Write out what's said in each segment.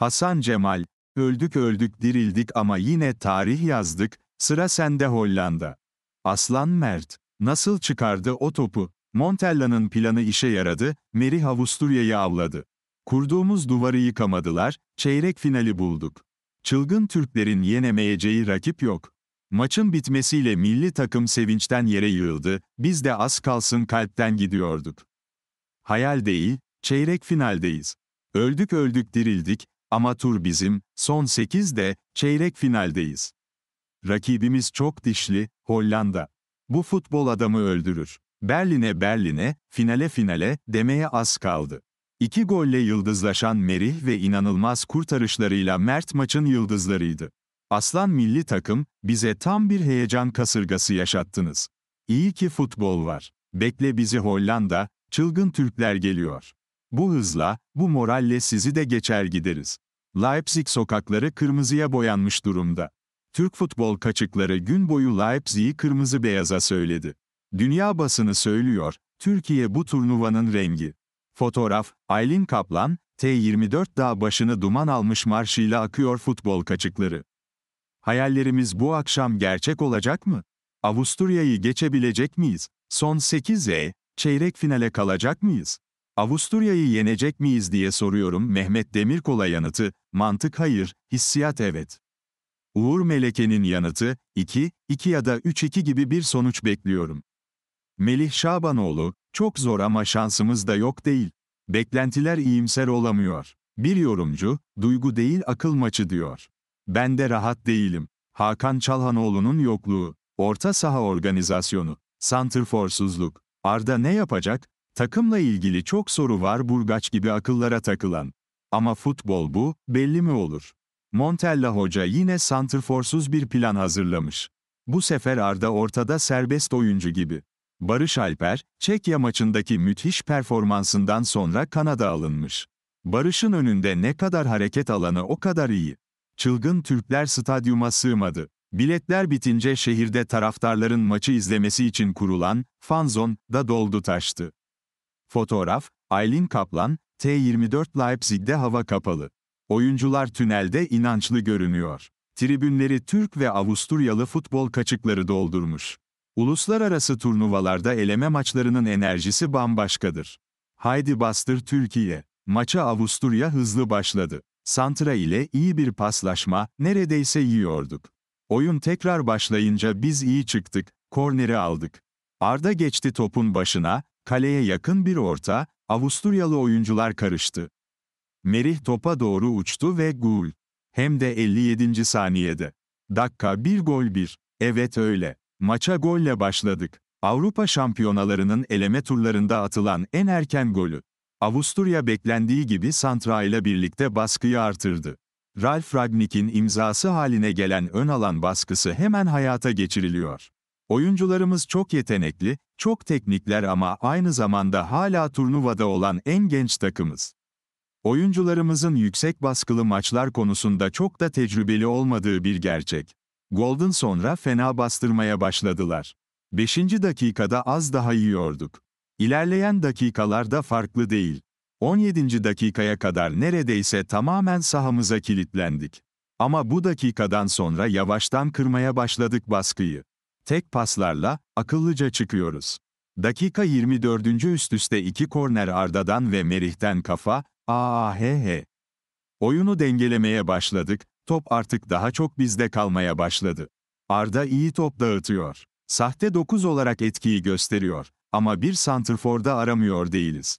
Hasan Cemal, öldük öldük dirildik ama yine tarih yazdık, sıra sende Hollanda. Aslan Mert, nasıl çıkardı o topu? Montella'nın planı işe yaradı, Meri Avusturya'yı avladı. Kurduğumuz duvarı yıkamadılar, çeyrek finali bulduk. Çılgın Türklerin yenemeyeceği rakip yok. Maçın bitmesiyle milli takım sevinçten yere yığıldı, biz de az kalsın kalpten gidiyorduk. Hayal değil, çeyrek finaldeyiz. Öldük öldük dirildik, ama tur bizim, son 8'de, çeyrek finaldeyiz. Rakibimiz çok dişli, Hollanda. Bu futbol adamı öldürür. Berlin'e Berlin'e, finale finale demeye az kaldı. İki golle yıldızlaşan Merih ve inanılmaz kurtarışlarıyla Mert maçın yıldızlarıydı. Aslan milli takım, bize tam bir heyecan kasırgası yaşattınız. İyi ki futbol var. Bekle bizi Hollanda, çılgın Türkler geliyor. Bu hızla, bu moralle sizi de geçer gideriz. Leipzig sokakları kırmızıya boyanmış durumda. Türk futbol kaçıkları gün boyu Leipzig'i kırmızı beyaza söyledi. Dünya basını söylüyor, Türkiye bu turnuvanın rengi. Fotoğraf, Aylin Kaplan, T24 dağ başını duman almış marşıyla akıyor futbol kaçıkları. Hayallerimiz bu akşam gerçek olacak mı? Avusturya'yı geçebilecek miyiz? Son 8'e, çeyrek finale kalacak mıyız? Avusturya'yı yenecek miyiz diye soruyorum Mehmet Demirkol'a yanıtı, mantık hayır, hissiyat evet. Uğur Meleke'nin yanıtı, 2, 2 ya da 3-2 gibi bir sonuç bekliyorum. Melih Şabanoğlu, çok zor ama şansımız da yok değil. Beklentiler iyimser olamıyor. Bir yorumcu, duygu değil akıl maçı diyor. Ben de rahat değilim. Hakan Çalhanoğlu'nun yokluğu, orta saha organizasyonu, santrforsuzluk, Arda ne yapacak, Takımla ilgili çok soru var Burgaç gibi akıllara takılan. Ama futbol bu, belli mi olur? Montella Hoca yine santrforsuz bir plan hazırlamış. Bu sefer Arda ortada serbest oyuncu gibi. Barış Alper, Çekya maçındaki müthiş performansından sonra Kanada alınmış. Barış'ın önünde ne kadar hareket alanı o kadar iyi. Çılgın Türkler stadyuma sığmadı. Biletler bitince şehirde taraftarların maçı izlemesi için kurulan fanzon da doldu taştı. Fotoğraf, Aylin Kaplan, T24 Leipzig'de hava kapalı. Oyuncular tünelde inançlı görünüyor. Tribünleri Türk ve Avusturyalı futbol kaçıkları doldurmuş. Uluslararası turnuvalarda eleme maçlarının enerjisi bambaşkadır. Haydi bastır Türkiye. Maça Avusturya hızlı başladı. Santra ile iyi bir paslaşma, neredeyse yiyorduk. Oyun tekrar başlayınca biz iyi çıktık, korneri aldık. Arda geçti topun başına, kaleye yakın bir orta, Avusturyalı oyuncular karıştı. Merih topa doğru uçtu ve gol. Hem de 57. saniyede. Dakika 1 gol 1. Evet öyle. Maça golle başladık. Avrupa şampiyonalarının eleme turlarında atılan en erken golü. Avusturya beklendiği gibi Santra ile birlikte baskıyı artırdı. Ralf Ragnik'in imzası haline gelen ön alan baskısı hemen hayata geçiriliyor. Oyuncularımız çok yetenekli, çok teknikler ama aynı zamanda hala turnuvada olan en genç takımız. Oyuncularımızın yüksek baskılı maçlar konusunda çok da tecrübeli olmadığı bir gerçek. Golden sonra fena bastırmaya başladılar. 5. dakikada az daha yiyorduk. İlerleyen dakikalarda farklı değil. 17. dakikaya kadar neredeyse tamamen sahamıza kilitlendik. Ama bu dakikadan sonra yavaştan kırmaya başladık baskıyı. Tek paslarla, akıllıca çıkıyoruz. Dakika 24. üst üste iki korner Arda'dan ve Merih'ten kafa, aa he he. Oyunu dengelemeye başladık, top artık daha çok bizde kalmaya başladı. Arda iyi top dağıtıyor. Sahte 9 olarak etkiyi gösteriyor ama bir santrforda aramıyor değiliz.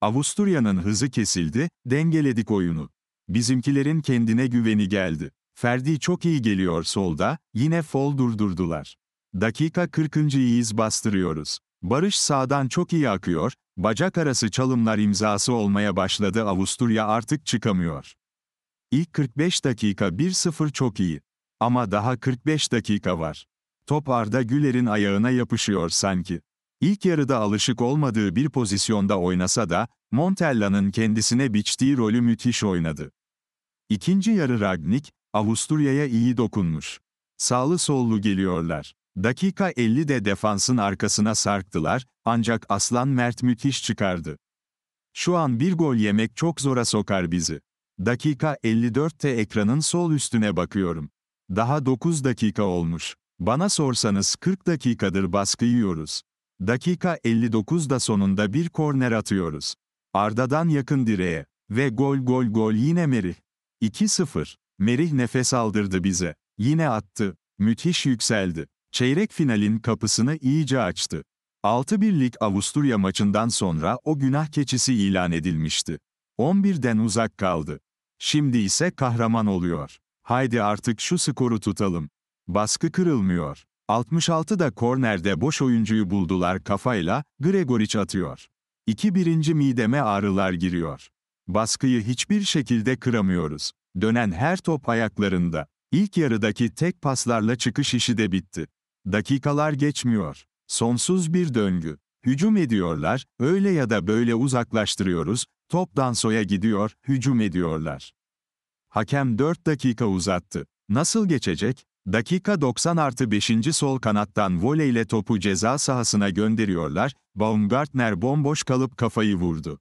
Avusturya'nın hızı kesildi, dengeledik oyunu. Bizimkilerin kendine güveni geldi. Ferdi çok iyi geliyor solda, yine fol durdurdular. Dakika 40. iz bastırıyoruz. Barış sağdan çok iyi akıyor, bacak arası çalımlar imzası olmaya başladı Avusturya artık çıkamıyor. İlk 45 dakika 1-0 çok iyi. Ama daha 45 dakika var. Top Arda Güler'in ayağına yapışıyor sanki. İlk yarıda alışık olmadığı bir pozisyonda oynasa da, Montella'nın kendisine biçtiği rolü müthiş oynadı. İkinci yarı Ragnik, Avusturya'ya iyi dokunmuş. Sağlı sollu geliyorlar. Dakika 50'de defansın arkasına sarktılar, ancak Aslan Mert müthiş çıkardı. Şu an bir gol yemek çok zora sokar bizi. Dakika 54'te ekranın sol üstüne bakıyorum. Daha 9 dakika olmuş. Bana sorsanız 40 dakikadır baskı yiyoruz. Dakika 59'da sonunda bir korner atıyoruz. Arda'dan yakın direğe. Ve gol gol gol yine Merih. 2-0. Merih nefes aldırdı bize. Yine attı. Müthiş yükseldi çeyrek finalin kapısını iyice açtı. 6-1'lik Avusturya maçından sonra o günah keçisi ilan edilmişti. 11'den uzak kaldı. Şimdi ise kahraman oluyor. Haydi artık şu skoru tutalım. Baskı kırılmıyor. 66'da kornerde boş oyuncuyu buldular kafayla, Gregoric atıyor. 2 birinci mideme ağrılar giriyor. Baskıyı hiçbir şekilde kıramıyoruz. Dönen her top ayaklarında. İlk yarıdaki tek paslarla çıkış işi de bitti. Dakikalar geçmiyor. Sonsuz bir döngü. Hücum ediyorlar, öyle ya da böyle uzaklaştırıyoruz, top dansoya gidiyor, hücum ediyorlar. Hakem 4 dakika uzattı. Nasıl geçecek? Dakika 90 artı 5. sol kanattan voleyle topu ceza sahasına gönderiyorlar, Baumgartner bomboş kalıp kafayı vurdu.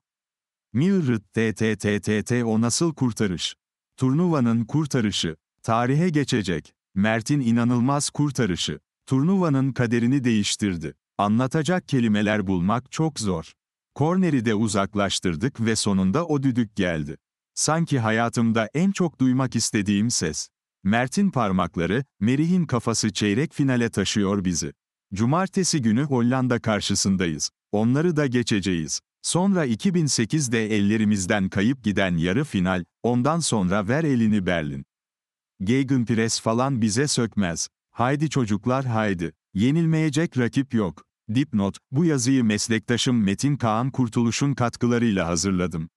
Mirrit TTTTT o nasıl kurtarış? Turnuvanın kurtarışı. Tarihe geçecek. Mert'in inanılmaz kurtarışı turnuvanın kaderini değiştirdi. Anlatacak kelimeler bulmak çok zor. Korneri de uzaklaştırdık ve sonunda o düdük geldi. Sanki hayatımda en çok duymak istediğim ses. Mert'in parmakları, Merih'in kafası çeyrek finale taşıyor bizi. Cumartesi günü Hollanda karşısındayız. Onları da geçeceğiz. Sonra 2008'de ellerimizden kayıp giden yarı final, ondan sonra ver elini Berlin. Gegenpress falan bize sökmez. Haydi çocuklar haydi. Yenilmeyecek rakip yok. Dipnot, bu yazıyı meslektaşım Metin Kaan Kurtuluş'un katkılarıyla hazırladım.